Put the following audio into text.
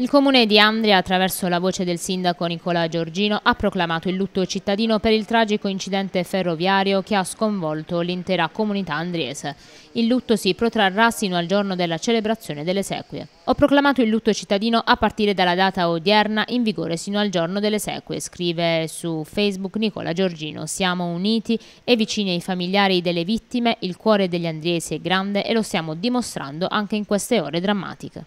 Il comune di Andria, attraverso la voce del sindaco Nicola Giorgino, ha proclamato il lutto cittadino per il tragico incidente ferroviario che ha sconvolto l'intera comunità andriese. Il lutto si protrarrà sino al giorno della celebrazione delle sequie. Ho proclamato il lutto cittadino a partire dalla data odierna in vigore sino al giorno delle sequie, scrive su Facebook Nicola Giorgino. Siamo uniti e vicini ai familiari delle vittime, il cuore degli andriesi è grande e lo stiamo dimostrando anche in queste ore drammatiche.